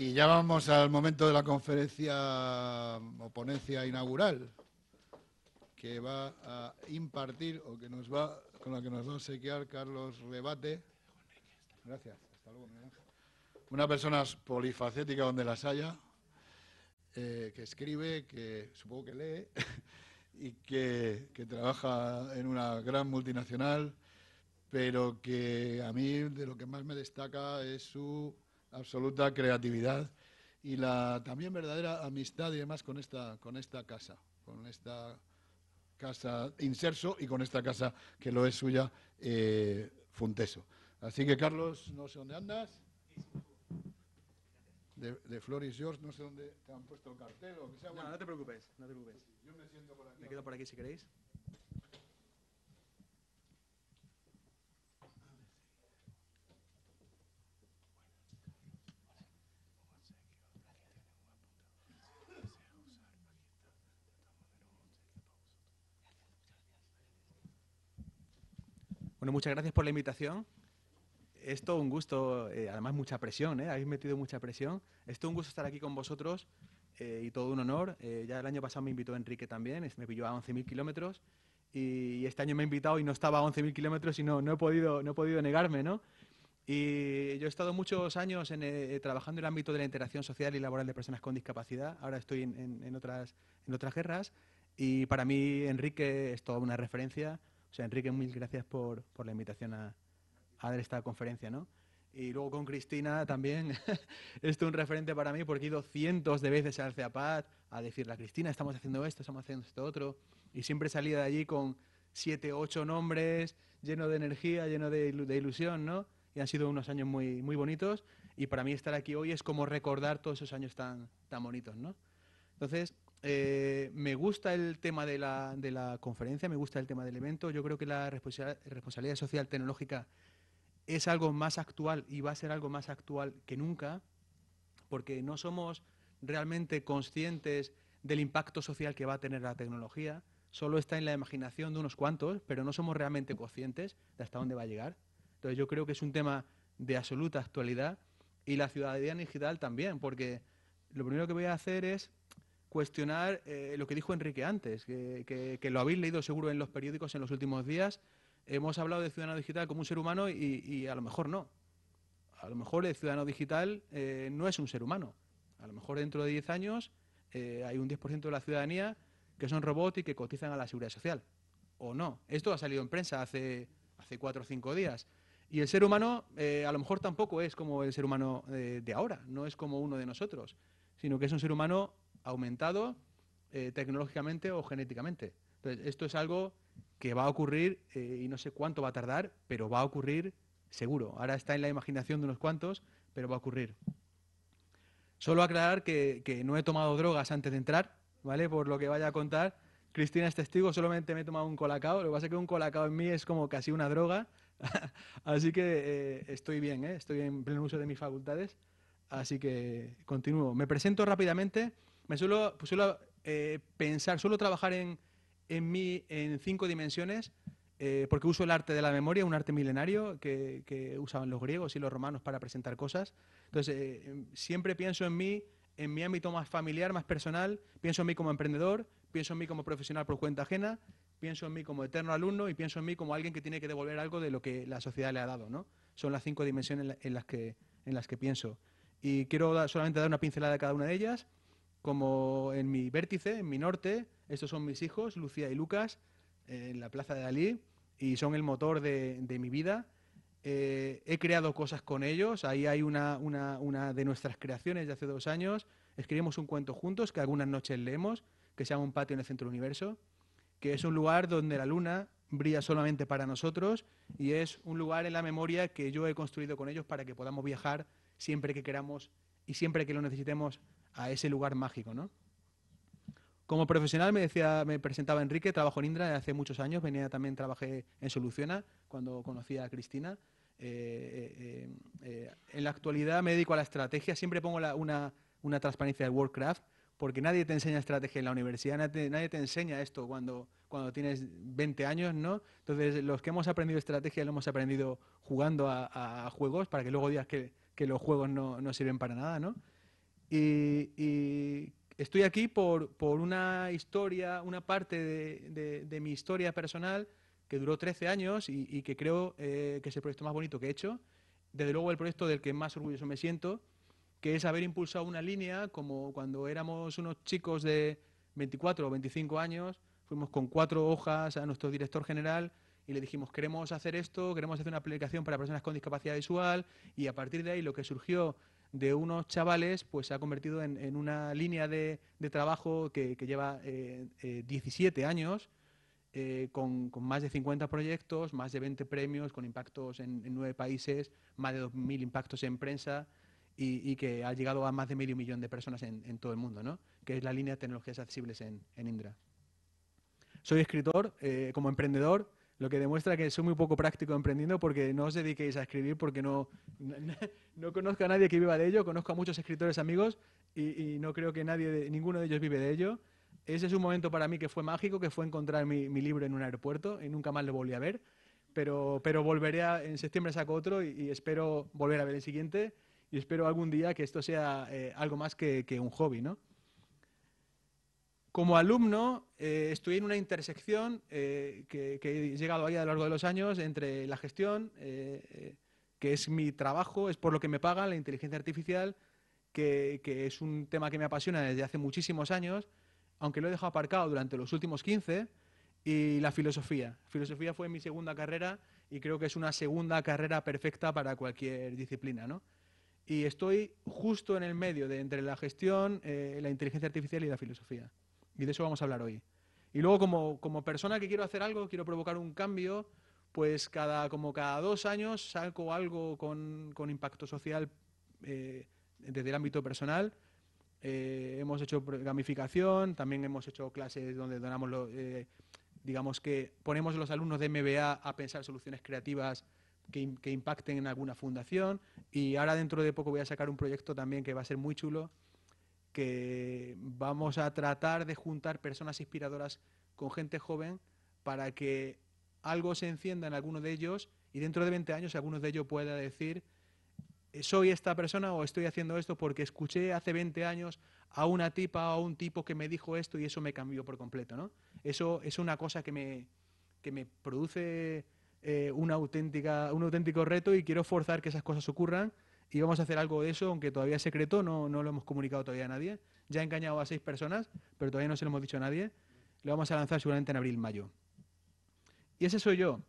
Y ya vamos al momento de la conferencia o ponencia inaugural que va a impartir o que nos va con la que nos va a obsequiar Carlos Rebate. Gracias. Una persona polifacética donde las haya, eh, que escribe, que supongo que lee y que trabaja en una gran multinacional, pero que a mí de lo que más me destaca es su absoluta creatividad y la también verdadera amistad y demás con esta, con esta casa, con esta casa inserso y con esta casa que lo es suya, eh, Funteso. Así que, Carlos, no sé dónde andas. De, de Floris George, no sé dónde te han puesto el cartel o que sea. No, no te preocupes, no te preocupes. Yo Me quedo por aquí si queréis. Bueno, muchas gracias por la invitación. Es todo un gusto, eh, además mucha presión, ¿eh? habéis metido mucha presión. Es todo un gusto estar aquí con vosotros eh, y todo un honor. Eh, ya el año pasado me invitó Enrique también, me pilló a 11.000 kilómetros y, este año me ha invitado y no estaba a 11.000 kilómetros y no, no, he podido, no he podido negarme, ¿no? Y yo he estado muchos años trabajando en el ámbito de la interacción social y laboral de personas con discapacidad. Ahora estoy otras, en otras guerras. Y para mí Enrique es toda una referencia. O sea, Enrique, mil gracias por, por la invitación a, a, dar esta conferencia, ¿no? Y luego con Cristina también, esto es un referente para mí porque he ido cientos de veces al CEAPAD a decirle a Cristina, estamos haciendo esto, estamos haciendo esto otro, y siempre salía de allí con siete, ocho nombres, lleno de energía, lleno de, de ilusión, ¿no? Y han sido unos años muy, muy bonitos y para mí estar aquí hoy es como recordar todos esos años tan, tan bonitos, ¿no? Entonces, eh, me gusta el tema de la, conferencia, me gusta el tema del evento. Yo creo que la responsabilidad social tecnológica es algo más actual y va a ser algo más actual que nunca, porque no somos realmente conscientes del impacto social que va a tener la tecnología. Solo está en la imaginación de unos cuantos, pero no somos realmente conscientes de hasta dónde va a llegar. Entonces yo creo que es un tema de absoluta actualidad y la ciudadanía digital también, porque lo primero que voy a hacer es cuestionar eh, lo que dijo Enrique antes, que, que, lo habéis leído seguro en los periódicos en los últimos días. Hemos hablado de ciudadano digital como un ser humano y, a lo mejor no. A lo mejor el ciudadano digital eh, no es un ser humano. A lo mejor dentro de 10 años eh, hay un 10% de la ciudadanía que son robots y que cotizan a la seguridad social. O no. Esto ha salido en prensa hace, hace cuatro o cinco días. Y el ser humano a lo mejor tampoco es como el ser humano de ahora, no es como uno de nosotros, sino que es un ser humano aumentado eh, tecnológicamente o genéticamente. esto es algo que va a ocurrir eh, y no sé cuánto va a tardar, pero va a ocurrir seguro. Ahora está en la imaginación de unos cuantos, pero va a ocurrir. Solo aclarar que, no he tomado drogas antes de entrar, ¿vale? Por lo que vaya a contar. Cristina es testigo, solamente me he tomado un colacao. Lo que pasa es que un colacao en mí es como casi una droga. Así que eh, estoy bien, estoy en pleno uso de mis facultades. Así que continúo. Me presento rápidamente me suelo, eh, pensar, suelo trabajar en, mí en cinco dimensiones, eh, porque uso el arte de la memoria, un arte milenario que, usaban los griegos y los romanos para presentar cosas. Entonces, eh, siempre pienso en mí, en mi ámbito más familiar, más personal, pienso en mí como emprendedor, pienso en mí como profesional por cuenta ajena, pienso en mí como eterno alumno y pienso en mí como alguien que tiene que devolver algo de lo que la sociedad le ha dado. Son las cinco dimensiones en, las, que, en las que pienso. Y quiero solamente dar una pincelada a cada una de ellas como en mi vértice, en mi norte, estos son mis hijos, Lucía y Lucas, eh, en la Plaza de Dalí, y son el motor de, mi vida. Eh, he creado cosas con ellos, ahí hay una, una, de nuestras creaciones de hace dos años, escribimos un cuento juntos que algunas noches leemos, que se llama Un patio en el centro del universo, que es un lugar donde la luna brilla solamente para nosotros y es un lugar en la memoria que yo he construido con ellos para que podamos viajar siempre que queramos y siempre que lo necesitemos a ese lugar mágico, ¿no? Como profesional, me decía, me presentaba Enrique, trabajo en Indra hace muchos años, venía también, trabajé en Soluciona cuando conocí a Cristina. Eh, eh, eh, en la actualidad me dedico a la estrategia, siempre pongo una, transparencia de WordCraft, porque nadie te enseña estrategia en la universidad, nadie, te enseña esto cuando, cuando tienes 20 años, ¿no? Entonces, los que hemos aprendido estrategia lo hemos aprendido jugando a, juegos, para que luego digas que, los juegos no, no, sirven para nada, ¿no? Y, estoy aquí por, una historia, una parte de, mi historia personal que duró 13 años y, que creo eh, que es el proyecto más bonito que he hecho. Desde luego el proyecto del que más orgulloso me siento, que es haber impulsado una línea como cuando éramos unos chicos de 24 o 25 años, fuimos con cuatro hojas a nuestro director general y le dijimos, queremos hacer esto, queremos hacer una aplicación para personas con discapacidad visual, y a partir de ahí lo que surgió de unos chavales, pues se ha convertido en, una línea de, de trabajo que, lleva 17 eh, eh, años, eh, con, más de 50 proyectos, más de 20 premios, con impactos en, nueve países, más de 2.000 impactos en prensa y, que ha llegado a más de medio millón de personas en, todo el mundo, ¿no? que es la línea de tecnologías accesibles en, en Indra. Soy escritor, como emprendedor, lo que demuestra que soy muy poco práctico emprendiendo porque no os dediquéis a escribir porque no, no, conozco a nadie que viva de ello, conozco a muchos escritores amigos y, no creo que nadie, ninguno de ellos vive de ello. Ese es un momento para mí que fue mágico, que fue encontrar mi, libro en un aeropuerto y nunca más lo volví a ver, pero, pero volveré en septiembre saco otro y, espero volver a ver el siguiente y espero algún día que esto sea eh, algo más que, que un hobby, ¿no? como alumno eh, estoy en una intersección eh, que, he llegado ahí a lo largo de los años entre la gestión, eh, que es mi trabajo, es por lo que me pagan, la inteligencia artificial, que, es un tema que me apasiona desde hace muchísimos años, aunque lo he dejado aparcado durante los últimos 15, y la filosofía. Filosofía fue mi segunda carrera y creo que es una segunda carrera perfecta para cualquier disciplina, ¿no? Y estoy justo en el medio de entre la gestión, la inteligencia artificial y la filosofía. Y de eso vamos a hablar hoy. Y luego, como, persona que quiero hacer algo, quiero provocar un cambio, pues cada, como cada dos años saco algo con, impacto social eh, desde el ámbito personal. Eh, hemos hecho gamificación, también hemos hecho clases donde donamos, lo, eh, digamos que ponemos a los alumnos de MBA a pensar soluciones creativas que impacten en alguna fundación. Y ahora dentro de poco voy a sacar un proyecto también que va a ser muy chulo, que vamos a tratar de juntar personas inspiradoras con gente joven para que algo se encienda en alguno de ellos y dentro de 20 años alguno de ellos pueda decir, eh, soy esta persona o estoy haciendo esto porque escuché hace 20 años a una tipa o a un tipo que me dijo esto y eso me cambió por completo. Eso es una cosa que me, produce eh, un auténtico reto y quiero forzar que esas cosas ocurran y vamos a hacer algo de eso, aunque todavía es secreto, no, lo hemos comunicado todavía a nadie. Ya he engañado a seis personas, pero todavía no se lo hemos dicho a nadie. Lo vamos a lanzar seguramente en abril-mayo. Y ese soy yo.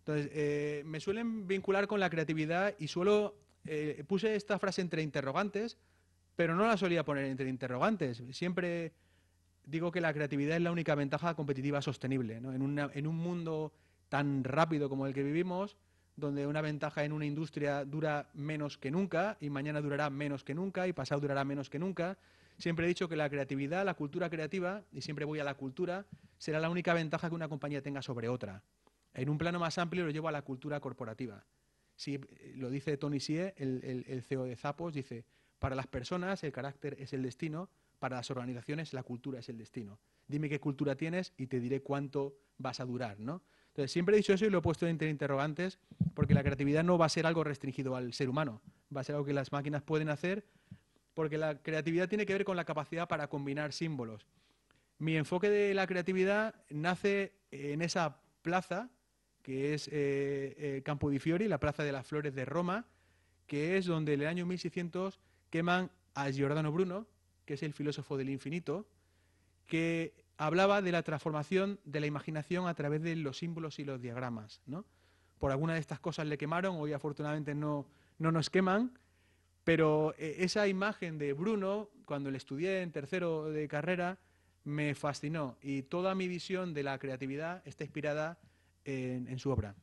Entonces, eh, me suelen vincular con la creatividad y suelo... Eh, puse esta frase entre interrogantes, pero no la solía poner entre interrogantes. Siempre digo que la creatividad es la única ventaja competitiva sostenible. En, en un mundo tan rápido como el que vivimos, donde una ventaja en una industria dura menos que nunca y mañana durará menos que nunca y pasado durará menos que nunca. Siempre he dicho que la creatividad, la cultura creativa, y siempre voy a la cultura, será la única ventaja que una compañía tenga sobre otra. En un plano más amplio lo llevo a la cultura corporativa. Si eh, lo dice Tony Sie, el, el, el CEO de Zapos dice, para las personas el carácter es el destino, para las organizaciones la cultura es el destino. Dime qué cultura tienes y te diré cuánto vas a durar, ¿no? siempre he dicho eso y lo he puesto entre interrogantes, porque la creatividad no va a ser algo restringido al ser humano, va a ser algo que las máquinas pueden hacer, porque la creatividad tiene que ver con la capacidad para combinar símbolos. Mi enfoque de la creatividad nace eh, en esa plaza, que es eh, eh, Campo di Fiori, la Plaza de las Flores de Roma, que es donde en el año 1600 queman a Giordano Bruno, que es el filósofo del infinito, que hablaba de la transformación de la imaginación a través de los símbolos y los diagramas. ¿no? Por alguna de estas cosas le quemaron, hoy afortunadamente no, no nos queman, pero eh, esa imagen de Bruno, cuando le estudié en tercero de carrera, me fascinó y toda mi visión de la creatividad está inspirada en, su obra.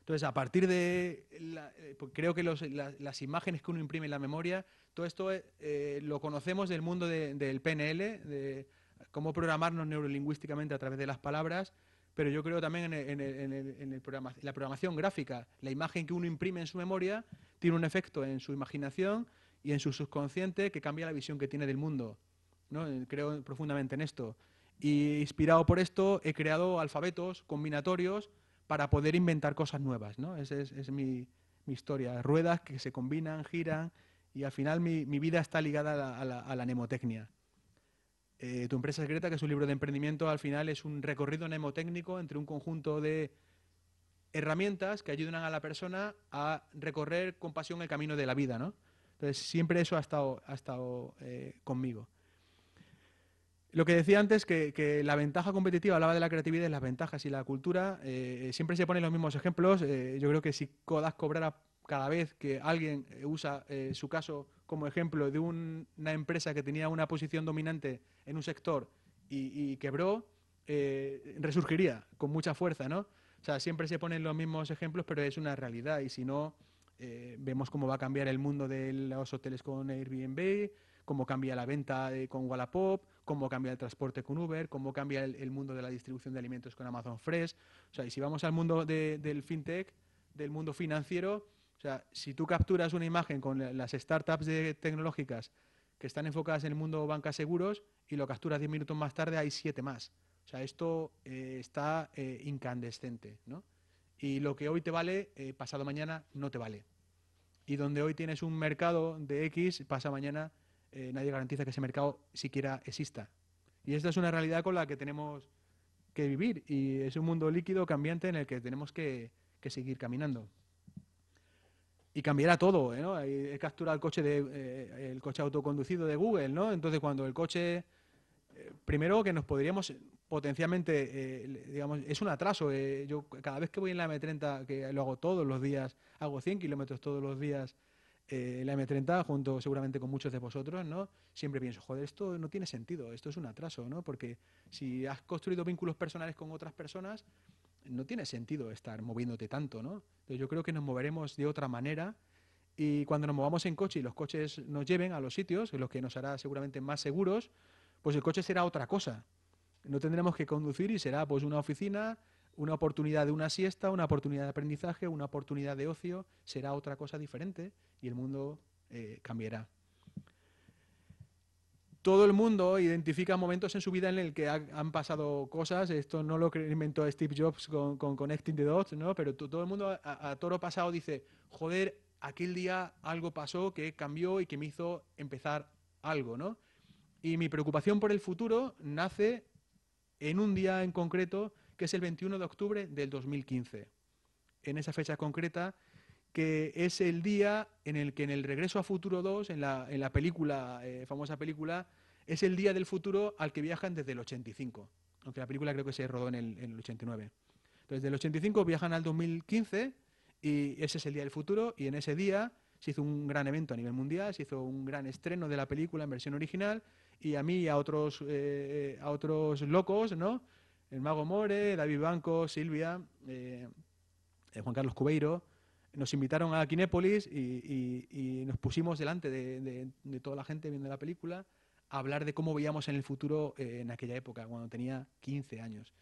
Entonces, a partir de, eh, pues creo que las imágenes que uno imprime en la memoria, todo esto eh, lo conocemos del mundo del PNL, de cómo programarnos neurolingüísticamente a través de las palabras, pero yo creo también en, la programación gráfica. La imagen que uno imprime en su memoria tiene un efecto en su imaginación y en su subconsciente que cambia la visión que tiene del mundo. Eh, creo profundamente en esto. Y inspirado por esto, he creado alfabetos combinatorios para poder inventar cosas nuevas. Esa es, mi, historia. Ruedas que se combinan, giran y al final mi, vida está ligada a la, a a la nemotecnia. Eh, tu empresa secreta, que es un libro de emprendimiento, al final es un recorrido mnemotécnico entre un conjunto de herramientas que ayudan a la persona a recorrer con pasión el camino de la vida, ¿no? Entonces, siempre eso ha estado, ha estado eh, conmigo. Lo que decía antes, que, la ventaja competitiva, hablaba de la creatividad, las ventajas y la cultura, eh, siempre se ponen los mismos ejemplos. yo creo que si Kodak cobrara cada vez que alguien eh, usa eh, su caso como ejemplo de una empresa que tenía una posición dominante en un sector y, quebró, eh, resurgiría con mucha fuerza, ¿no? sea, siempre se ponen los mismos ejemplos, pero es una realidad y si no, vemos cómo va a cambiar el mundo de los hoteles con Airbnb, cómo cambia la venta con Wallapop, cómo cambia el transporte con Uber, cómo cambia el, mundo de la distribución de alimentos con Amazon Fresh. O sea, y si vamos al mundo del fintech, del mundo financiero, o sea, si tú capturas una imagen con las startups tecnológicas que están enfocadas en el mundo banca seguros y lo capturas 10 minutos más tarde, hay siete más. O sea, esto eh, está eh, incandescente, ¿no? Y lo que hoy te vale, eh, pasado mañana no te vale. Y donde hoy tienes un mercado de X, pasado mañana nadie garantiza que ese mercado siquiera exista. Y esta es una realidad con la que tenemos que vivir y es un mundo líquido, cambiante, en el que tenemos que seguir caminando y cambiará todo. ¿eh? ¿no? He capturado el coche, de, eh, el coche autoconducido de Google, ¿no? Entonces, cuando el coche... Eh, primero que nos podríamos potencialmente, eh, digamos, es un atraso. yo cada vez que voy en la M30, que lo hago todos los días, hago 100 kilómetros todos los días en la M30, junto seguramente con muchos de vosotros, ¿no? Siempre pienso, joder, esto no tiene sentido, esto es un atraso, ¿no? Porque si has construido vínculos personales con otras personas, no tiene sentido estar moviéndote tanto, ¿no? Entonces yo creo que nos moveremos de otra manera y cuando nos movamos en coche y los coches nos lleven a los sitios, los que nos hará seguramente más seguros, pues el coche será otra cosa. No tendremos que conducir y será pues una oficina, una oportunidad de una siesta, una oportunidad de aprendizaje, una oportunidad de ocio, será otra cosa diferente y el mundo eh, cambiará todo el mundo identifica momentos en su vida en el que han pasado cosas. Esto no lo inventó Steve Jobs con, Connecting the Dots, ¿no? Pero todo el mundo a, todo toro pasado dice, joder, aquel día algo pasó que cambió y que me hizo empezar algo, ¿no? Y mi preocupación por el futuro nace en un día en concreto, que es el 21 de octubre del 2015. En esa fecha concreta que es el día en el que en el Regreso a Futuro 2, en la, película, eh, famosa película, es el día del futuro al que viajan desde el 85, aunque la película creo que se rodó en el, el 89. Entonces, el 85 viajan al 2015 y ese es el día del futuro y en ese día se hizo un gran evento a nivel mundial, se hizo un gran estreno de la película en versión original y a mí y a otros, eh, eh, a otros locos, ¿no? El Mago More, David Banco, Silvia, Juan Carlos Cubeiro, nos invitaron a Kinépolis y, nos pusimos delante de, toda la gente viendo la película a hablar de cómo veíamos en el futuro eh, en aquella época, cuando tenía 15 años,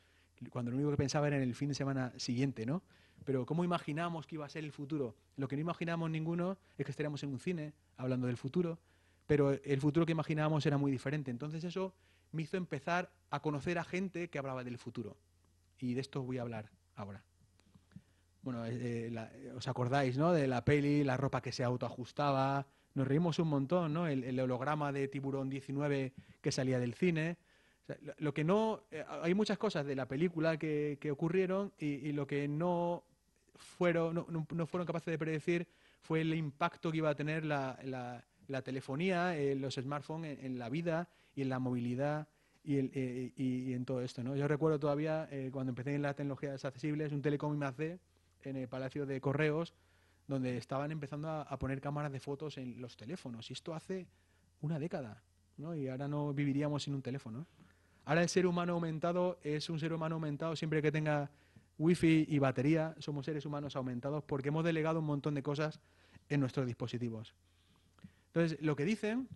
cuando lo único que pensaba era en el fin de semana siguiente, ¿no? Pero cómo imaginábamos que iba a ser el futuro. Lo que no imaginábamos ninguno es que estaríamos en un cine hablando del futuro, pero el futuro que imaginábamos era muy diferente. Entonces eso me hizo empezar a conocer a gente que hablaba del futuro. Y de esto voy a hablar ahora bueno, eh, eh, eh, os acordáis, ¿no? De la peli, la ropa que se autoajustaba. Nos reímos un montón, ¿no? El, holograma de Tiburón 19 que salía del cine. lo, que no. hay muchas cosas de la película que, ocurrieron y, lo que no fueron, no, fueron capaces de predecir fue el impacto que iba a tener la, telefonía, los smartphones en, la vida y en la movilidad. Y, en todo esto, ¿no? Yo recuerdo todavía cuando empecé en las tecnologías accesibles, un telecom y de en el Palacio de Correos, donde estaban empezando a, poner cámaras de fotos en los teléfonos. Y esto hace una década, ¿no? Y ahora no viviríamos sin un teléfono. Ahora el ser humano aumentado es un ser humano aumentado siempre que tenga wifi y batería. Somos seres humanos aumentados porque hemos delegado un montón de cosas en nuestros dispositivos. Entonces, lo que dicen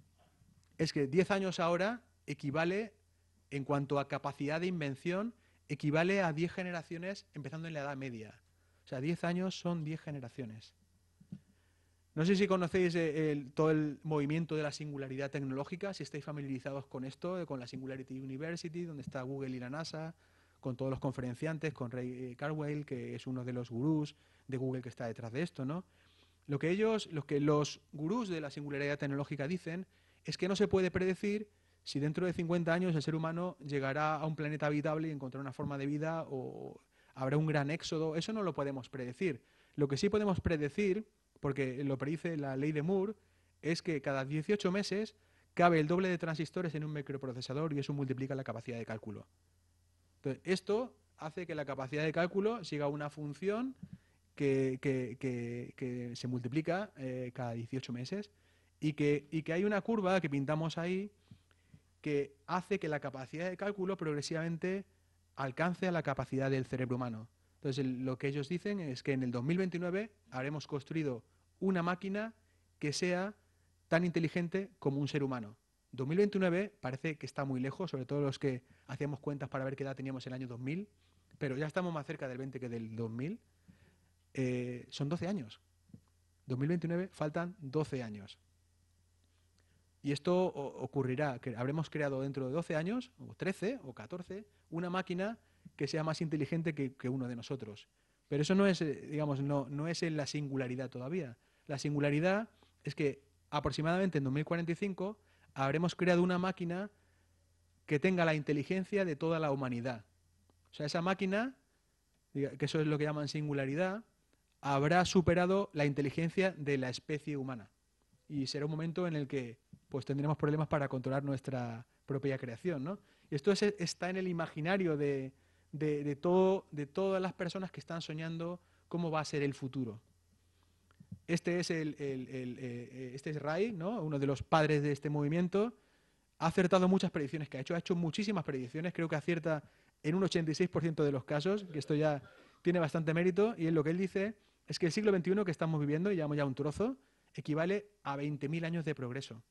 es que 10 años ahora equivale, en cuanto a capacidad de invención, equivale a 10 generaciones empezando en la Edad Media. O sea, 10 años son 10 generaciones. No sé si conocéis eh, todo el movimiento de la singularidad tecnológica, si estáis familiarizados con esto, eh, con la Singularity University, donde está Google y la NASA, con todos los conferenciantes, con Ray eh, Carwell, que es uno de los gurús de Google que está detrás de esto, ¿no? Lo que ellos, lo que los gurús de la singularidad tecnológica dicen es que no se puede predecir si dentro de 50 años el ser humano llegará a un planeta habitable y encontrará una forma de vida o habrá un gran éxodo, eso no lo podemos predecir. Lo que sí podemos predecir, porque lo predice la ley de Moore, es que cada 18 meses cabe el doble de transistores en un microprocesador y eso multiplica la capacidad de cálculo. esto hace que la capacidad de cálculo siga una función que, se multiplica eh, cada 18 meses y que hay una curva que pintamos ahí que hace que la capacidad de cálculo progresivamente alcance a la capacidad del cerebro humano. Entonces, lo que ellos dicen es que en el 2029 habremos construido una máquina que sea tan inteligente como un ser humano. 2029 parece que está muy lejos, sobre todo los que hacíamos cuentas para ver qué edad teníamos el año 2000, pero ya estamos más cerca del 20 que del 2000. Eh, son 12 años. 2029 faltan 12 años. Y esto ocurrirá, que habremos creado dentro de 12 años, o 13 o 14, una máquina que sea más inteligente que, uno de nosotros. Pero eso no es, eh, digamos, no, no es en la singularidad todavía. La singularidad es que aproximadamente en 2045 habremos creado una máquina que tenga la inteligencia de toda la humanidad. O sea, esa máquina, que eso es lo que llaman singularidad, habrá superado la inteligencia de la especie humana. Y será un momento en el que pues tendremos problemas para controlar nuestra propia creación. Y esto está en el imaginario de, todas las personas que están soñando cómo va a ser el futuro. Este es, eh, eh, este es Ray, uno de los padres de este movimiento. Ha acertado muchas predicciones que ha hecho, ha hecho muchísimas predicciones, creo que acierta en un 86% de los casos, que esto ya tiene bastante mérito, y en lo que él dice es que el siglo XXI que estamos viviendo, y llevamos ya un trozo, equivale a 20.000 años de progreso.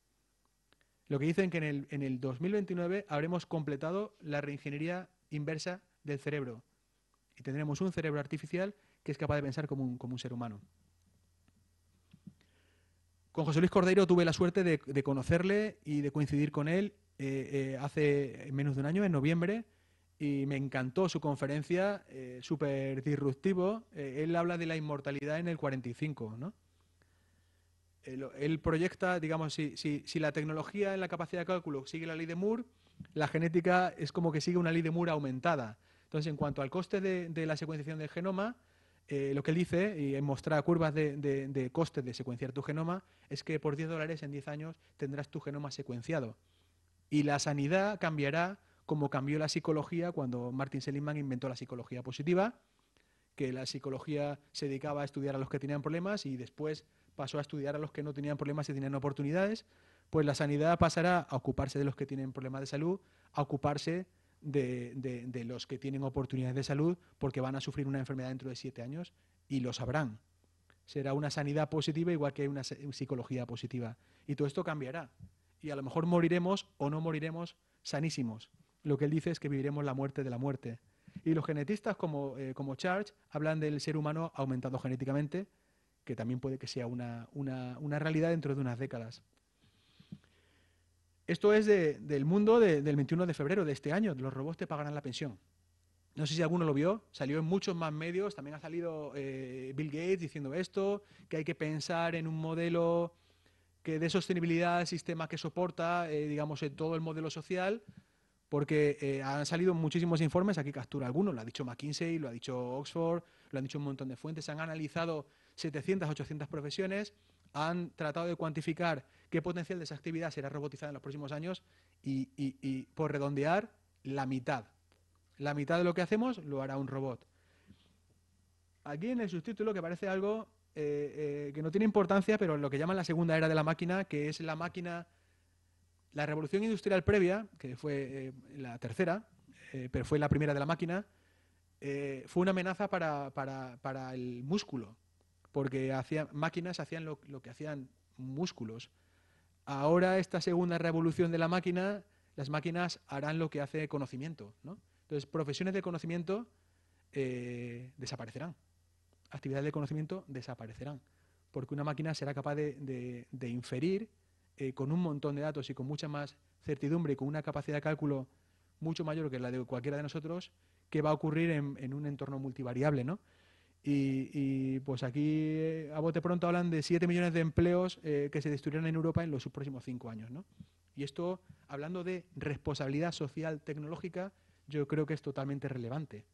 Lo que dicen que en el, en el 2029 habremos completado la reingeniería inversa del cerebro y tendremos un cerebro artificial que es capaz de pensar como un, ser humano. Con José Luis Cordeiro tuve la suerte de, conocerle y de coincidir con él eh, eh, hace menos de un año, en noviembre, y me encantó su conferencia, eh, súper disruptivo. él habla de la inmortalidad en el 45, ¿no? él, proyecta, digamos, si, la tecnología en la capacidad de cálculo sigue la ley de Moore, la genética es como que sigue una ley de Moore aumentada. Entonces, en cuanto al coste de, la secuenciación del genoma, eh, lo que él dice, y en mostrar curvas de, de, coste de secuenciar tu genoma, es que por 10 dólares en 10 años tendrás tu genoma secuenciado. Y la sanidad cambiará como cambió la psicología cuando Martin Seligman inventó la psicología positiva, que la psicología se dedicaba a estudiar a los que tenían problemas y después pasó a estudiar a los que no tenían problemas y tenían oportunidades, pues la sanidad pasará a ocuparse de los que tienen problemas de salud, a ocuparse de, los que tienen oportunidades de salud porque van a sufrir una enfermedad dentro de siete años y lo sabrán. Será una sanidad positiva igual que una psicología positiva. Y todo esto cambiará. Y a lo mejor moriremos o no moriremos sanísimos. Lo que él dice es que viviremos la muerte de la muerte. Y los genetistas como, eh, como Charge hablan del ser humano aumentado genéticamente, que también puede que sea una, realidad dentro de unas décadas. Esto es del mundo del 21 de febrero de este año, los robots te pagarán la pensión. No sé si alguno lo vio, salió en muchos más medios, también ha salido eh, Bill Gates diciendo esto, que hay que pensar en un modelo que de sostenibilidad, sistema que soporta, eh, digamos, todo el modelo social, porque eh, han salido muchísimos informes, aquí captura algunos, lo ha dicho McKinsey, lo ha dicho Oxford, lo han dicho un montón de fuentes, han analizado 700, 800 profesiones, han tratado de cuantificar qué potencial de esa actividad será robotizada en los próximos años y, por redondear, la mitad. La mitad de lo que hacemos lo hará un robot. Aquí en el subtítulo que parece algo eh, eh, que no tiene importancia, pero lo que llaman la segunda era de la máquina, que es la máquina, la revolución industrial previa, que fue eh, la tercera, pero fue la primera de la máquina, fue una amenaza para el músculo, porque máquinas hacían lo, que hacían músculos. Ahora, esta segunda revolución de la máquina, las máquinas harán lo que hace conocimiento. ¿no? Entonces, profesiones de conocimiento eh, desaparecerán. Actividades de conocimiento desaparecerán, porque una máquina será capaz de, inferir eh, con un montón de datos y con mucha más certidumbre y con una capacidad de cálculo mucho mayor que la de cualquiera de nosotros, qué va a ocurrir en, en un entorno multivariable, ¿no? Y, pues aquí eh, a bote pronto hablan de 7 millones de empleos eh, que se destruirán en Europa en los próximos 5 años. ¿no? Y esto, hablando de responsabilidad social tecnológica, yo creo que es totalmente relevante.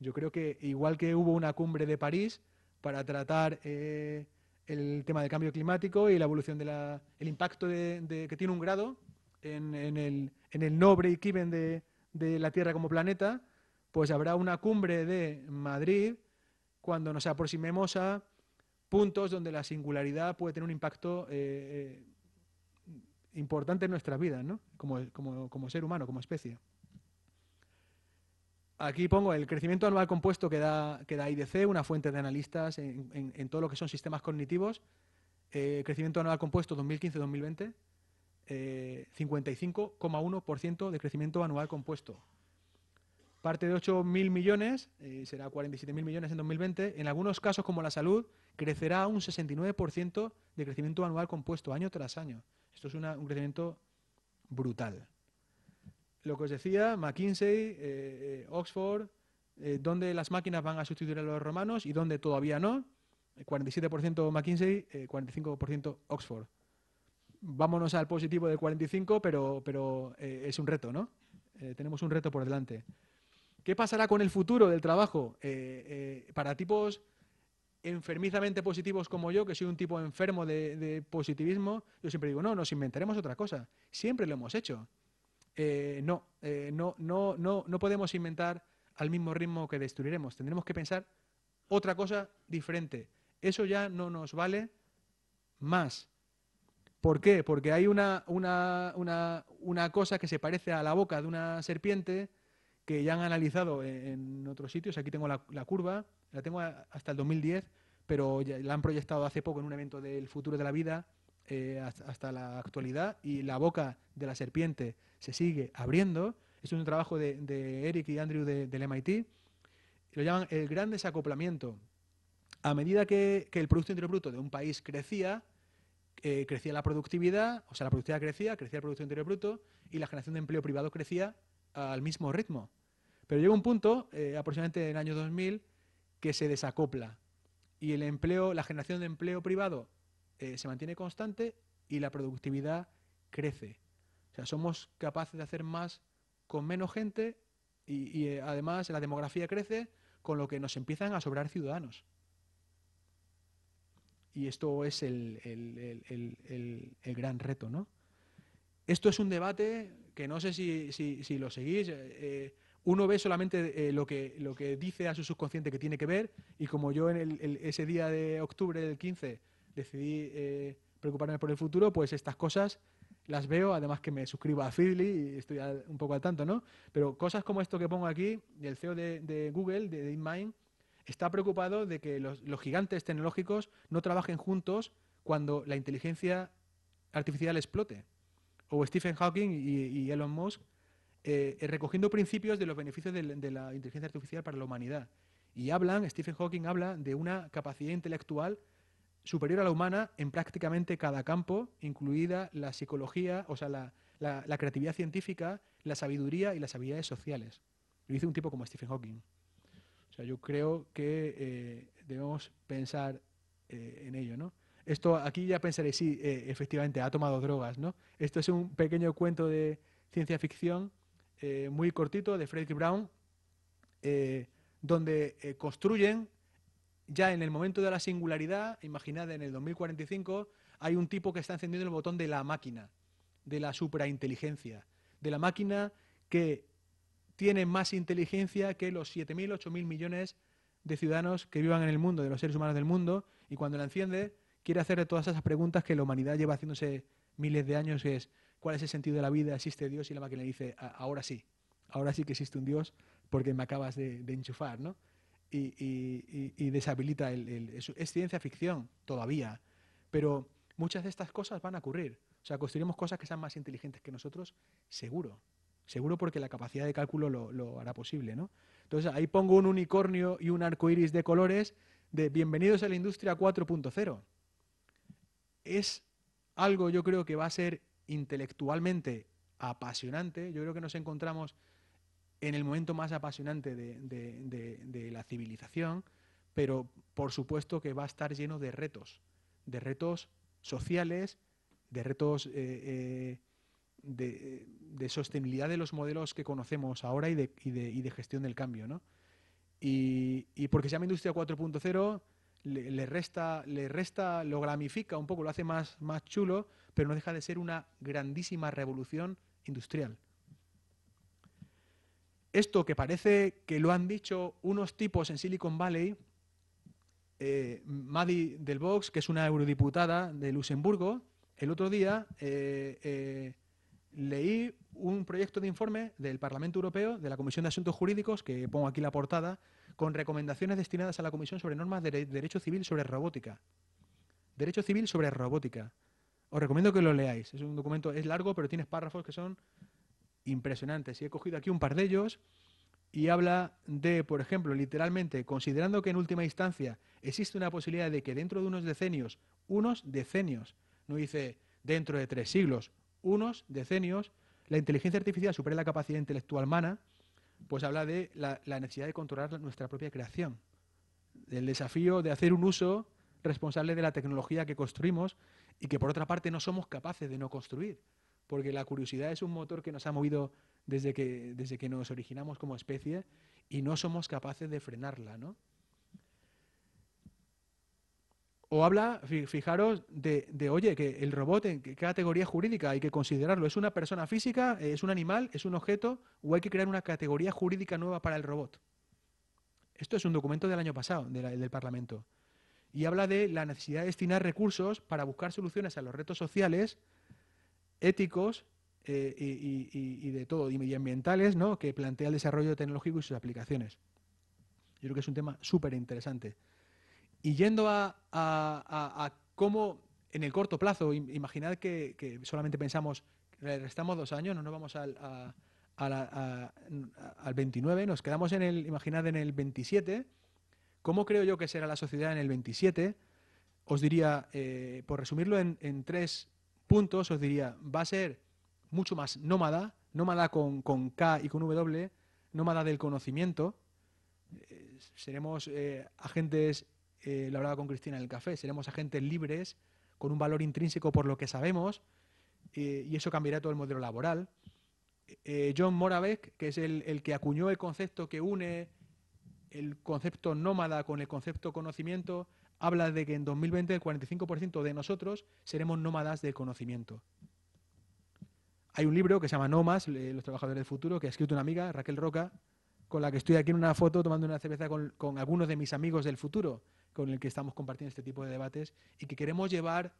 Yo creo que igual que hubo una cumbre de París para tratar eh, el tema del cambio climático y la evolución del impacto que tiene un grado en, el, en el no break-even de la Tierra como planeta, pues habrá una cumbre de Madrid cuando nos aproximemos a puntos donde la singularidad puede tener un impacto eh, eh, importante en nuestras vidas, ¿no? como, ser humano, como especie. Aquí pongo el crecimiento anual compuesto que da, que da IDC, una fuente de analistas en, todo lo que son sistemas cognitivos. Eh, crecimiento anual compuesto 2015-2020, 55,1% de crecimiento anual compuesto parte de 8.000 millones, eh, será 47.000 millones en 2020, en algunos casos como la salud, crecerá un 69% de crecimiento anual compuesto año tras año. Esto es un crecimiento brutal. Lo que os decía, McKinsey, eh, eh, Oxford, donde las máquinas van a sustituir a los romanos y donde todavía no, 47% McKinsey, 45% Oxford. Vámonos al positivo del 45, pero es un reto, ¿no? tenemos un reto por delante. ¿Qué pasará con el futuro del trabajo para tipos enfermizamente positivos como yo, que soy un tipo enfermo de, positivismo? Yo siempre digo, no, nos inventaremos otra cosa. Siempre lo hemos hecho. no, no, no, no, no podemos inventar al mismo ritmo que destruiremos. Tendremos que pensar otra cosa diferente. Eso ya no nos vale más. ¿Por qué? Porque hay una, una cosa que se parece a la boca de una serpiente que ya han analizado en, otros sitios. Aquí tengo la, curva, la tengo hasta el 2010, pero la han proyectado hace poco en un evento del futuro de la vida eh, hasta, la actualidad y la boca de la serpiente se sigue abriendo. es un trabajo de, Eric y Andrew del MIT. Lo llaman el gran desacoplamiento. A medida que, el Producto Interior Bruto de un país crecía, eh, crecía la productividad, o sea, la productividad crecía, crecía el Producto Interior Bruto y la generación de empleo privado crecía al mismo ritmo. Pero llega un punto, eh, aproximadamente en el año 2000, que se desacopla y el empleo, la generación de empleo privado eh, se mantiene constante y la productividad crece. O sea, somos capaces de hacer más con menos gente y, eh, además la demografía crece, con lo que nos empiezan a sobrar ciudadanos. Y esto es el, el gran reto, ¿no? Esto es un debate que no sé si, si, lo seguís. Eh, eh, uno ve solamente eh, lo, que, lo que dice a su subconsciente que tiene que ver y como yo en ese día de octubre del 15 decidí preocuparme por el futuro, pues estas cosas las veo, además que me suscribo a Feedly y estoy un poco al tanto, ¿no? Pero cosas como esto que pongo aquí, el CEO de, Google, de DeepMind, está preocupado de que los gigantes tecnológicos no trabajen juntos cuando la inteligencia artificial explote o Stephen Hawking y, Elon Musk, eh, eh, recogiendo principios de los beneficios de, la inteligencia artificial para la humanidad. Y hablan, Stephen Hawking habla de una capacidad intelectual superior a la humana en prácticamente cada campo, incluida la psicología, o sea, la, creatividad científica, la sabiduría y las habilidades sociales. Lo dice un tipo como Stephen Hawking. O sea, yo creo que eh, debemos pensar en ello, ¿no? Esto aquí ya pensaréis, sí, eh, efectivamente, ha tomado drogas, ¿no? Esto es un pequeño cuento de ciencia ficción eh, muy cortito de Frederick Brown, eh, donde construyen, ya en el momento de la singularidad, imaginad en el 2045, hay un tipo que está encendiendo el botón de la máquina, de la superinteligencia de la máquina que tiene más inteligencia que los 7.000, 8.000 millones de ciudadanos que vivan en el mundo, de los seres humanos del mundo, y cuando la enciende quiere hacerle todas esas preguntas que la humanidad lleva haciéndose miles de años, que es, ¿cuál es el sentido de la vida? ¿Existe Dios? Y la máquina le dice, ahora sí, ahora sí que existe un Dios porque me acabas de, enchufar, ¿no? Y, deshabilita el, es, ciencia ficción todavía, pero muchas de estas cosas van a ocurrir. O sea, construiremos cosas que sean más inteligentes que nosotros, seguro. Seguro porque la capacidad de cálculo lo, hará posible, ¿no? Entonces ahí pongo un unicornio y un arco iris de colores de bienvenidos a la industria 4.0 es algo yo creo que va a ser intelectualmente apasionante. Yo creo que nos encontramos en el momento más apasionante de, la civilización, pero por supuesto que va a estar lleno de retos, de retos sociales, de retos eh, eh, de, sostenibilidad de los modelos que conocemos ahora y de, y gestión del cambio. Y, y porque se llama Industria 4.0 le, resta, le resta, lo gramifica un poco, lo hace más, chulo, pero no deja de ser una grandísima revolución industrial. Esto que parece que lo han dicho unos tipos en Silicon Valley, eh, Maddy Madi del que es una eurodiputada de Luxemburgo, el otro día eh, eh, leí un proyecto de informe del Parlamento Europeo, de la Comisión de Asuntos Jurídicos, que pongo aquí la portada, con recomendaciones destinadas a la Comisión sobre normas de Derecho Civil sobre robótica. Derecho Civil sobre robótica. Os recomiendo que lo leáis. Es un documento, es largo, pero tiene párrafos que son impresionantes. Y he cogido aquí un par de ellos y habla de, por ejemplo, literalmente, considerando que en última instancia existe una posibilidad de que dentro de unos decenios, unos decenios, no dice dentro de tres siglos, unos decenios, la inteligencia artificial supere la capacidad intelectual humana, pues habla de la, necesidad de controlar nuestra propia creación, del desafío de hacer un uso responsable de la tecnología que construimos y que por otra parte no somos capaces de no construir, porque la curiosidad es un motor que nos ha movido desde que, desde que nos originamos como especie y no somos capaces de frenarla, ¿no? o habla, fijaros, de, oye, que el robot en qué categoría jurídica hay que considerarlo. ¿Es una persona física? ¿Es un animal? ¿Es un objeto? ¿O hay que crear una categoría jurídica nueva para el robot? Esto es un documento del año pasado, del Parlamento. Y habla de la necesidad de destinar recursos para buscar soluciones a los retos sociales, éticos eh, y, y, de todo, y medioambientales, ¿no? que plantea el desarrollo tecnológico y sus aplicaciones. Yo creo que es un tema súper interesante. Y yendo a, a, cómo en el corto plazo, imaginad que, solamente pensamos, restamos dos años, no nos vamos al, a, al 29, nos quedamos en el, imaginad en el 27, ¿cómo creo yo que será la sociedad en el 27? Os diría, eh, por resumirlo en, tres puntos, os diría, va a ser mucho más nómada, nómada con, K y con W, nómada del conocimiento, eh, seremos eh, agentes eh, lo hablaba con Cristina en el café, seremos agentes libres, con un valor intrínseco por lo que sabemos, eh, y eso cambiará todo el modelo laboral. Eh, John Moravec, que es el, que acuñó el concepto que une el concepto nómada con el concepto conocimiento, habla de que en 2020 el 45% de nosotros seremos nómadas de conocimiento. Hay un libro que se llama Nomas, los trabajadores del futuro, que ha escrito una amiga, Raquel Roca, con la que estoy aquí en una foto tomando una cerveza con algunos de mis amigos del futuro con el que estamos compartiendo este tipo de debates y que queremos llevar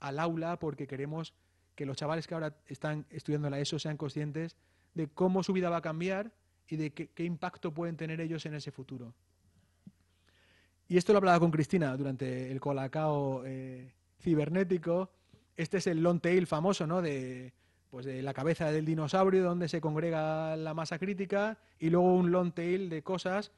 al aula porque queremos que los chavales que ahora están estudiando la ESO sean conscientes de cómo su vida va a cambiar y de qué, impacto pueden tener ellos en ese futuro. Y esto lo hablaba con Cristina durante el colacao eh, cibernético. Este es el long tail famoso, ¿no? Pues de la cabeza del dinosaurio donde se congrega la masa crítica y luego un long tail de cosas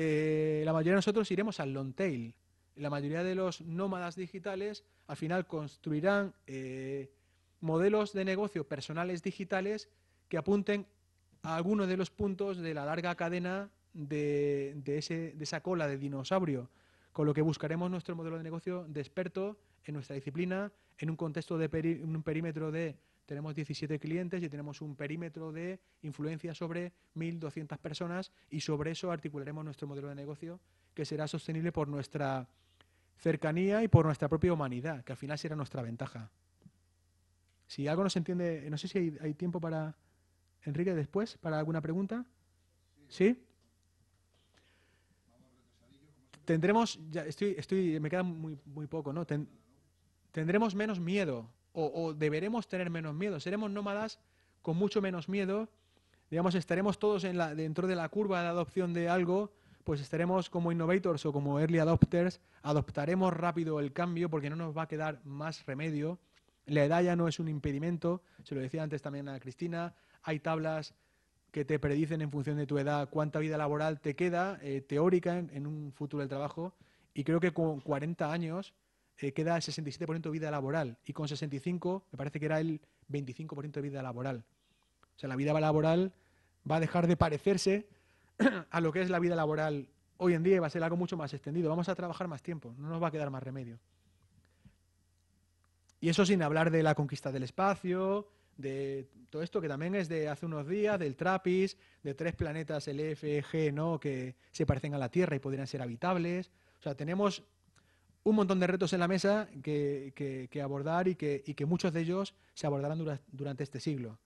eh, la mayoría de nosotros iremos al long tail. La mayoría de los nómadas digitales al final construirán eh, modelos de negocio personales digitales que apunten a alguno de los puntos de la larga cadena de, esa cola de dinosaurio, con lo que buscaremos nuestro modelo de negocio de experto en nuestra disciplina, en un contexto de un perímetro de tenemos 17 clientes y tenemos un perímetro de influencia sobre 1.200 personas y sobre eso articularemos nuestro modelo de negocio que será sostenible por nuestra cercanía y por nuestra propia humanidad, que al final será nuestra ventaja. Si algo no entiende, no sé si hay, tiempo para Enrique después, para alguna pregunta. ¿Sí? Tendremos, ya estoy, estoy, me queda muy, poco, ¿no? tendremos menos miedo o, deberemos tener menos miedo. Seremos nómadas con mucho menos miedo. Digamos, estaremos todos en dentro de la curva de adopción de algo, pues estaremos como innovators o como early adopters, adoptaremos rápido el cambio porque no nos va a quedar más remedio. La edad ya no es un impedimento, se lo decía antes también a Cristina, hay tablas que te predicen en función de tu edad cuánta vida laboral te queda, eh, teórica en, un futuro del trabajo, y creo que con 40 años eh, queda el 67% de vida laboral y con 65 me parece que era el 25% de vida laboral. O sea, la vida laboral va a dejar de parecerse a lo que es la vida laboral hoy en día y va a ser algo mucho más extendido. Vamos a trabajar más tiempo, no nos va a quedar más remedio. Y eso sin hablar de la conquista del espacio, de todo esto que también es de hace unos días, del TRAPPIST, de tres planetas, el e F, G, ¿no? que se parecen a la Tierra y podrían ser habitables. O sea, tenemos un montón de retos en la mesa que, abordar y que, que, muchos de ellos se abordarán durante este siglo.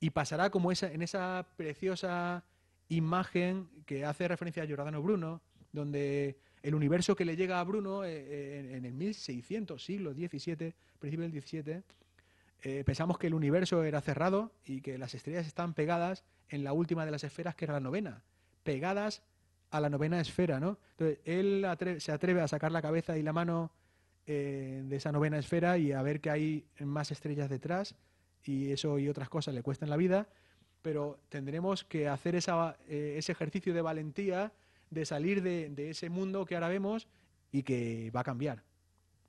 Y pasará como esa, en esa preciosa imagen que hace referencia a Giordano Bruno, donde el universo que le llega a Bruno eh, eh, en, el 1600, siglo XVII, principio del XVII, eh, pensamos que el universo era cerrado y que las estrellas están pegadas en la última de las esferas, que era la novena, pegadas a la novena esfera, ¿no? Entonces, él se atreve a sacar la cabeza y la mano eh, de esa novena esfera y a ver que hay más estrellas detrás y eso y otras cosas le cuestan la vida, pero tendremos que hacer eh, ese ejercicio de valentía de salir de, de, ese mundo que ahora vemos y que va a cambiar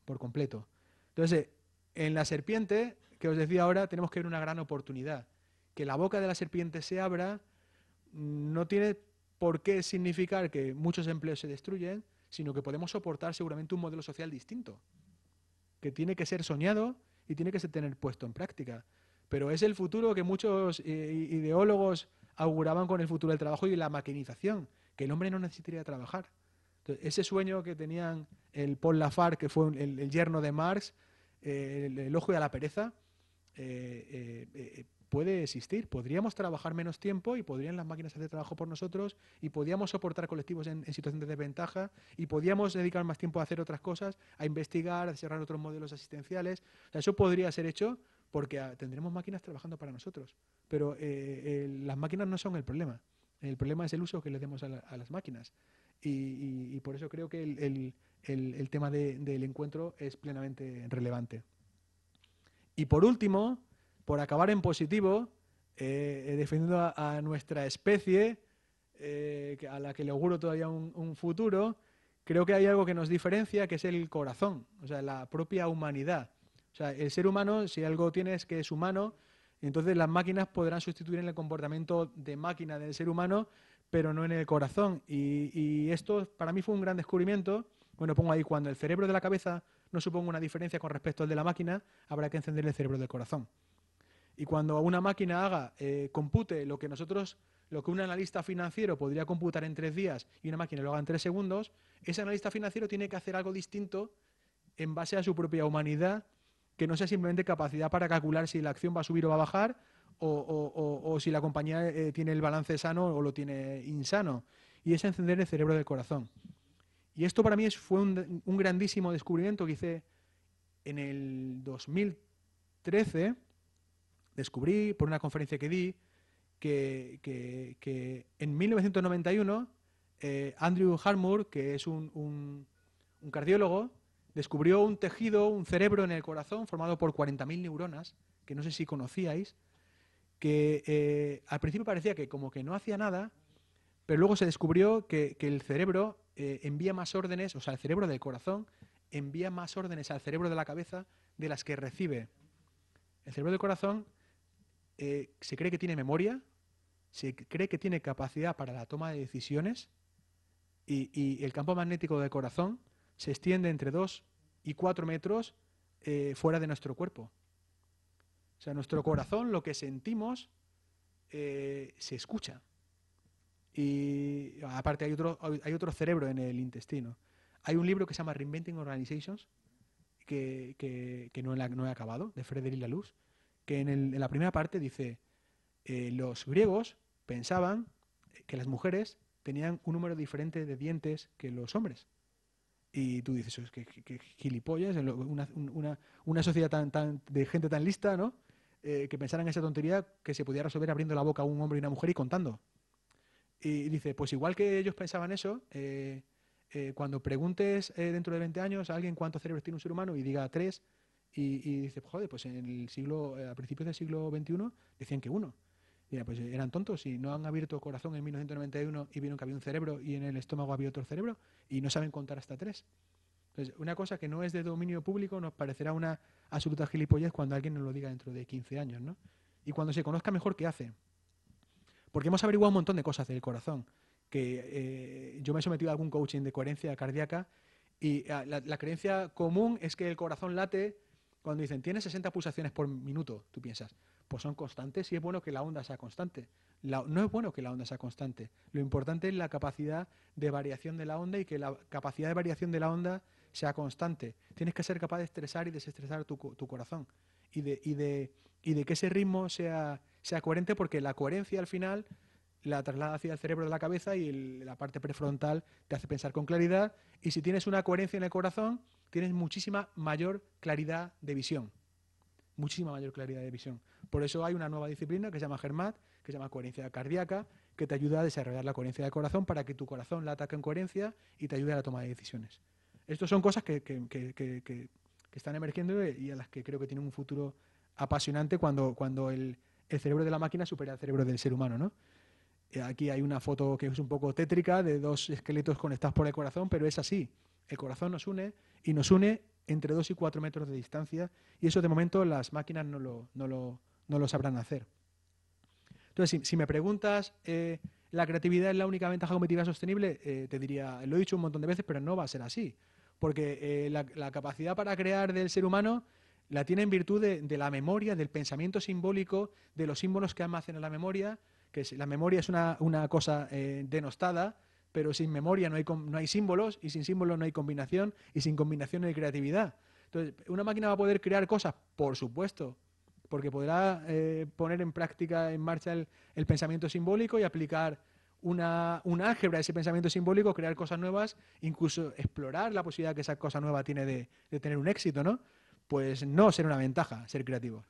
por completo. Entonces, en la serpiente, que os decía ahora, tenemos que ver una gran oportunidad. Que la boca de la serpiente se abra no tiene por qué significar que muchos empleos se destruyen, sino que podemos soportar seguramente un modelo social distinto, que tiene que ser soñado y tiene que ser tener puesto en práctica. Pero es el futuro que muchos eh, ideólogos auguraban con el futuro del trabajo y la maquinización, que el hombre no necesitaría trabajar. ese sueño que tenían el Paul Lafargue, que fue el, yerno de Marx, eh, el y a la pereza, eh, puede existir. Podríamos trabajar menos tiempo y podrían las máquinas hacer trabajo por nosotros y podríamos soportar colectivos en, situación de desventaja y podríamos dedicar más tiempo a hacer otras cosas, a investigar, a cerrar otros modelos asistenciales. eso podría ser hecho porque ah, tendremos máquinas trabajando para nosotros. Pero eh, las máquinas no son el problema. El problema es el uso que le demos a, las máquinas. Y, por eso creo que el, tema del encuentro es plenamente relevante. Y por último, por acabar en positivo, eh, eh, defendiendo a, nuestra especie, eh, a la que le auguro todavía un, futuro, creo que hay algo que nos diferencia, que es el corazón, o sea, la propia humanidad. O sea, el ser humano, si algo tiene es que es humano, entonces las máquinas podrán sustituir en el comportamiento de máquina del ser humano, pero no en el corazón. Y, y esto para mí fue un gran descubrimiento. Bueno, pongo ahí, cuando el cerebro de la cabeza no suponga una diferencia con respecto al de la máquina, habrá que encender el cerebro del corazón. Y cuando una máquina haga, eh, compute lo que nosotros, lo que un analista financiero podría computar en tres días y una máquina lo haga en tres segundos, ese analista financiero tiene que hacer algo distinto en base a su propia humanidad, que no sea simplemente capacidad para calcular si la acción va a subir o va a bajar, o, si la compañía eh, tiene el balance sano o lo tiene insano. Y es encender el cerebro del corazón. Y esto para mí fue un, un grandísimo descubrimiento que hice en el 2013 descubrí por una conferencia que di que, en 1991 eh, Andrew Harmour, que es un, un, cardiólogo, descubrió un tejido, un cerebro en el corazón formado por 40.000 neuronas, que no sé si conocíais, que eh, al principio parecía que como que no hacía nada, pero luego se descubrió que, el cerebro eh, envía más órdenes, o sea, el cerebro del corazón envía más órdenes al cerebro de la cabeza de las que recibe. El cerebro del corazón eh, se cree que tiene memoria, se cree que tiene capacidad para la toma de decisiones y, el campo magnético del corazón se extiende entre 2 y 4 metros eh, fuera de nuestro cuerpo. O sea, nuestro corazón, lo que sentimos, eh, se escucha. Y aparte hay otro, cerebro en el intestino. Hay un libro que se llama Reinventing Organizations, que, no, he acabado, de Frederick LaLuz que en, la primera parte dice, eh, los griegos pensaban que las mujeres tenían un número diferente de dientes que los hombres. Y tú dices, es que, gilipollas, una, sociedad de gente tan lista, ¿no? Eh, que pensaran esa tontería que se pudiera resolver abriendo la boca a un hombre y una mujer y contando. Y dice, pues igual que ellos pensaban eso, eh, eh, cuando preguntes dentro de 20 años a alguien cuántos cerebro tiene un ser humano y diga tres, y, dice, joder, pues en el siglo, eh, a principios del siglo XXI decían que uno. Mira, pues eh, eran tontos y no han abierto corazón en 1991 y vieron que había un cerebro y en el estómago había otro cerebro y no saben contar hasta tres. Entonces, una cosa que no es de dominio público nos parecerá una absoluta gilipollez cuando alguien nos lo diga dentro de 15 años, ¿no? Y cuando se conozca mejor qué hace. Porque hemos averiguado un montón de cosas del corazón. Que eh, yo me he sometido a algún coaching de coherencia cardíaca y ah, la, la creencia común es que el corazón late cuando dicen, tiene 60 pulsaciones por minuto, tú piensas, pues son constantes y es bueno que la onda sea constante. no es bueno que la onda sea constante. Lo importante es la capacidad de variación de la onda y que la capacidad de variación de la onda sea constante. Tienes que ser capaz de estresar y desestresar tu, corazón y de, de, de que ese ritmo sea, sea coherente porque la coherencia al final la traslada hacia el cerebro de la cabeza y la parte prefrontal te hace pensar con claridad. Y si tienes una coherencia en el corazón, tienes muchísima mayor claridad de visión. Muchísima mayor claridad de visión. Por eso hay una nueva disciplina que se llama GERMAT, que se llama coherencia cardíaca, que te ayuda a desarrollar la coherencia del corazón para que tu corazón la ataque en coherencia y te ayude a la toma de decisiones. Estas son cosas que, están emergiendo y a las que creo que tienen un futuro apasionante cuando, cuando el, cerebro de la máquina supera al cerebro del ser humano, ¿no? Eh, aquí hay una foto que es un poco tétrica de dos esqueletos conectados por el corazón, pero es así. El corazón nos une y nos une entre 2 y 4 metros de distancia y eso de momento las máquinas no lo, sabrán hacer. Entonces, si, me preguntas, eh, ¿la creatividad es la única ventaja competitiva sostenible? Eh, te diría, lo he dicho un montón de veces, pero no va a ser así. Porque la, capacidad para crear del ser humano la tiene en virtud de, de la memoria, del pensamiento simbólico, de los símbolos que almacena la memoria, que la memoria es una, cosa eh, denostada, pero sin memoria no hay, no hay símbolos, y sin símbolos no hay combinación, y sin combinación no hay creatividad. Entonces, ¿una máquina va a poder crear cosas? Por supuesto, porque podrá eh, poner en práctica, en marcha el, pensamiento simbólico y aplicar una, álgebra a ese pensamiento simbólico, crear cosas nuevas, incluso explorar la posibilidad que esa cosa nueva tiene de, tener un éxito, ¿no? Pues no ser una ventaja ser creativo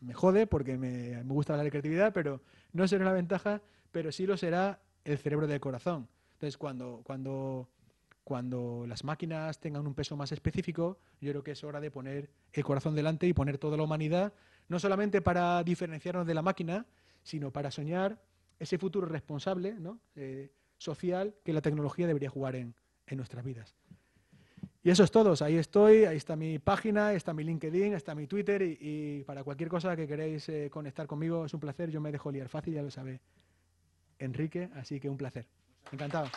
me jode porque me, me gusta la creatividad, pero no será una ventaja, pero sí lo será el cerebro del corazón. Entonces, cuando, cuando, las máquinas tengan un peso más específico, yo creo que es hora de poner el corazón delante y poner toda la humanidad, no solamente para diferenciarnos de la máquina, sino para soñar ese futuro responsable, ¿no? Eh, social, que la tecnología debería jugar en, en nuestras vidas. Y eso es todo. ahí estoy, ahí está mi página, está mi LinkedIn, está mi Twitter y, para cualquier cosa que queréis eh, conectar conmigo es un placer. Yo me dejo liar fácil, ya lo sabe Enrique, así que un placer. Encantado.